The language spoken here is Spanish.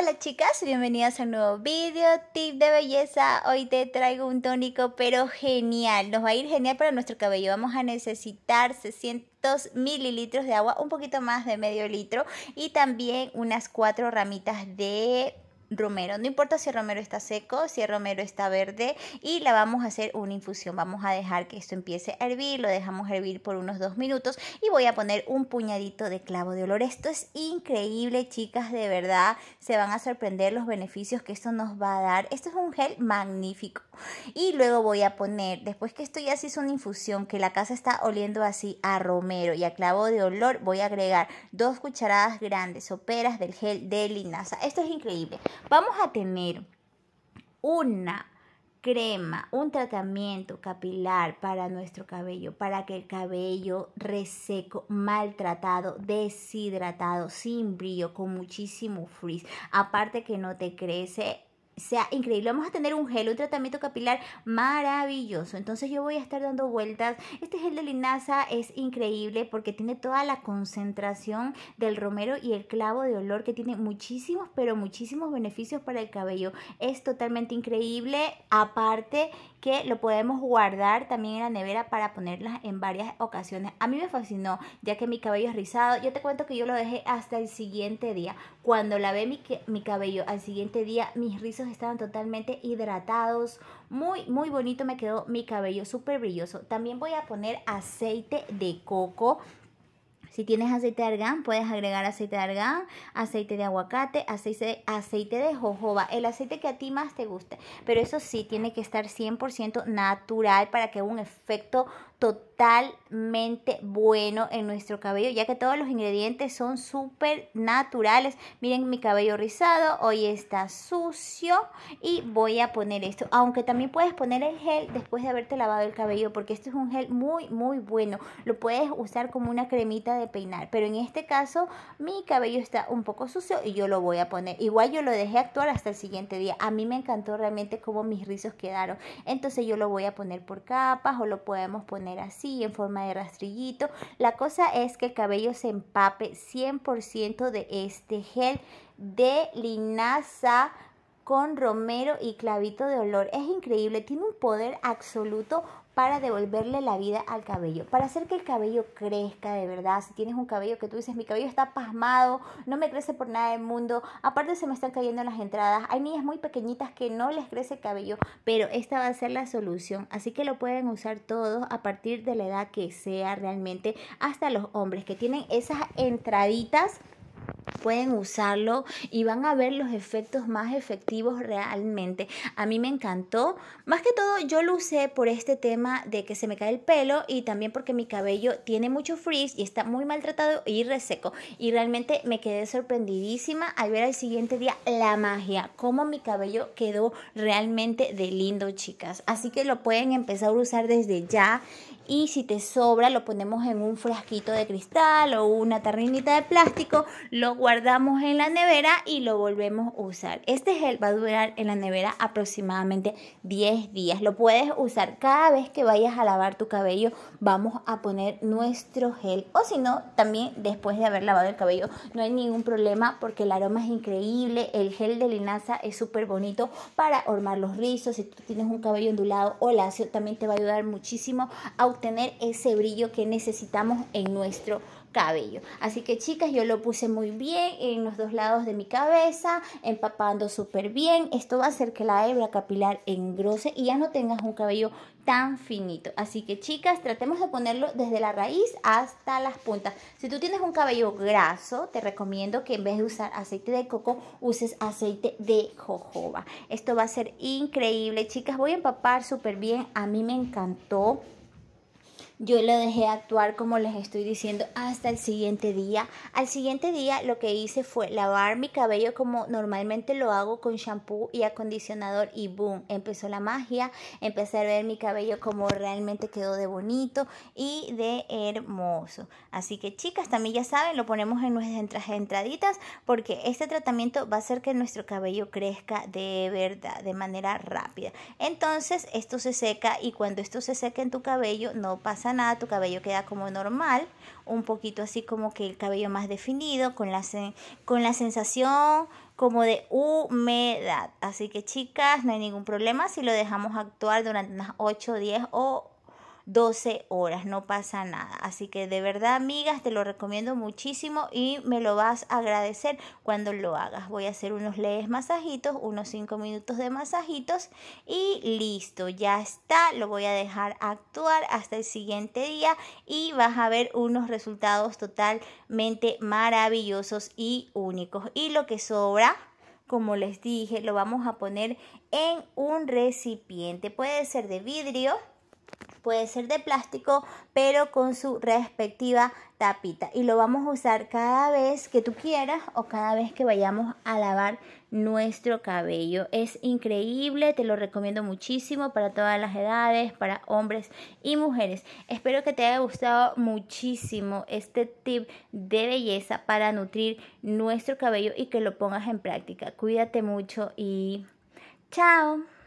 Hola chicas, bienvenidas a un nuevo video, tip de belleza. Hoy te traigo un tónico pero genial, nos va a ir genial para nuestro cabello. Vamos a necesitar 600 mililitros de agua, un poquito más de medio litro y también unas cuatro ramitas de romero. No importa si el romero está seco, si el romero está verde y la vamos a hacer una infusión. Vamos a dejar que esto empiece a hervir, lo dejamos hervir por unos dos minutos y voy a poner un puñadito de clavo de olor. Esto es increíble, chicas, de verdad. Se van a sorprender los beneficios que esto nos va a dar. Esto es un gel magnífico. Y luego voy a poner, después que esto ya se hizo una infusión, que la casa está oliendo así a romero y a clavo de olor, voy a agregar dos cucharadas grandes soperas del gel de linaza. Esto es increíble. Vamos a tener una crema, un tratamiento capilar para nuestro cabello, para que el cabello reseco, maltratado, deshidratado, sin brillo, con muchísimo frizz, aparte que no te crece sea increíble. Vamos a tener un gel, un tratamiento capilar maravilloso. Entonces yo voy a estar dando vueltas. Este gel de linaza es increíble porque tiene toda la concentración del romero y el clavo de olor que tiene muchísimos, pero muchísimos beneficios para el cabello. Es totalmente increíble. Aparte que lo podemos guardar también en la nevera para ponerlas en varias ocasiones. A mí me fascinó, ya que mi cabello es rizado. Yo te cuento que yo lo dejé hasta el siguiente día. Cuando lavé mi, mi cabello al siguiente día, mis rizos estaban totalmente hidratados. Muy, muy bonito me quedó mi cabello, súper brilloso. También voy a poner aceite de coco. Si tienes aceite de argán, puedes agregar aceite de argán, aceite de aguacate, aceite, aceite de jojoba, el aceite que a ti más te guste. Pero eso sí, tiene que estar 100% natural para que un efecto total bueno en nuestro cabello, ya que todos los ingredientes son súper naturales. Miren mi cabello rizado, hoy está sucio y voy a poner esto. Aunque también puedes poner el gel después de haberte lavado el cabello, porque esto es un gel muy, muy bueno. Lo puedes usar como una cremita de peinar, pero en este caso mi cabello está un poco sucio y yo lo voy a poner. Igual yo lo dejé actuar hasta el siguiente día. A mí me encantó realmente cómo mis rizos quedaron. Entonces yo lo voy a poner por capas o lo podemos poner así en forma de rastrillito. La cosa es que el cabello se empape 100% de este gel de linaza con romero y clavito de olor. Es increíble, tiene un poder absoluto para devolverle la vida al cabello, para hacer que el cabello crezca de verdad. Si tienes un cabello que tú dices, mi cabello está pasmado, no me crece por nada del mundo, aparte se me están cayendo las entradas, hay niñas muy pequeñitas que no les crece el cabello, pero esta va a ser la solución. Así que lo pueden usar todos a partir de la edad que sea realmente, hasta los hombres que tienen esas entraditas pueden usarlo y van a ver los efectos más efectivos realmente. A mí me encantó. Más que todo yo lo usé por este tema de que se me cae el pelo y también porque mi cabello tiene mucho frizz y está muy maltratado y reseco. Y realmente me quedé sorprendidísima al ver al siguiente día la magia, cómo mi cabello quedó realmente de lindo, chicas. Así que lo pueden empezar a usar desde ya y si te sobra lo ponemos en un frasquito de cristal o una tarrinita de plástico, lo guardamos en la nevera y lo volvemos a usar. Este gel va a durar en la nevera aproximadamente 10 días. Lo puedes usar cada vez que vayas a lavar tu cabello, vamos a poner nuestro gel o si no, también después de haber lavado el cabello, no hay ningún problema porque el aroma es increíble, el gel de linaza es súper bonito para ormar los rizos, si tú tienes un cabello ondulado o lacio, también te va a ayudar muchísimo a tener ese brillo que necesitamos en nuestro cabello. Así que chicas, yo lo puse muy bien en los dos lados de mi cabeza, empapando súper bien. Esto va a hacer que la hebra capilar engrose y ya no tengas un cabello tan finito. Así que chicas, tratemos de ponerlo desde la raíz hasta las puntas. Si tú tienes un cabello graso, te recomiendo que en vez de usar aceite de coco, uses aceite de jojoba. Esto va a ser increíble, chicas. Voy a empapar súper bien. A mí me encantó. Yo lo dejé actuar como les estoy diciendo hasta el siguiente día. Al siguiente día lo que hice fue lavar mi cabello como normalmente lo hago con shampoo y acondicionador y boom, empezó la magia. Empecé a ver mi cabello como realmente quedó de bonito y de hermoso. Así que chicas, también ya saben, lo ponemos en nuestras entraditas porque este tratamiento va a hacer que nuestro cabello crezca de verdad, de manera rápida. Entonces esto se seca y cuando esto se seca en tu cabello no pasa nada, tu cabello queda como normal, un poquito así como que el cabello más definido, con la, con la sensación como de humedad. Así que chicas, no hay ningún problema si lo dejamos actuar durante unas 8, 10 o 12 horas, no pasa nada. Así que de verdad, amigas, te lo recomiendo muchísimo y me lo vas a agradecer cuando lo hagas. Voy a hacer unos leves masajitos, unos 5 minutos de masajitos y listo, ya está. Lo voy a dejar actuar hasta el siguiente día y vas a ver unos resultados totalmente maravillosos y únicos. Y lo que sobra como les dije, lo vamos a poner en un recipiente. Puede ser de vidrio, puede ser de plástico, pero con su respectiva tapita. Y lo vamos a usar cada vez que tú quieras o cada vez que vayamos a lavar nuestro cabello. Es increíble, te lo recomiendo muchísimo para todas las edades, para hombres y mujeres. Espero que te haya gustado muchísimo este tip de belleza para nutrir nuestro cabello y que lo pongas en práctica. Cuídate mucho y chao.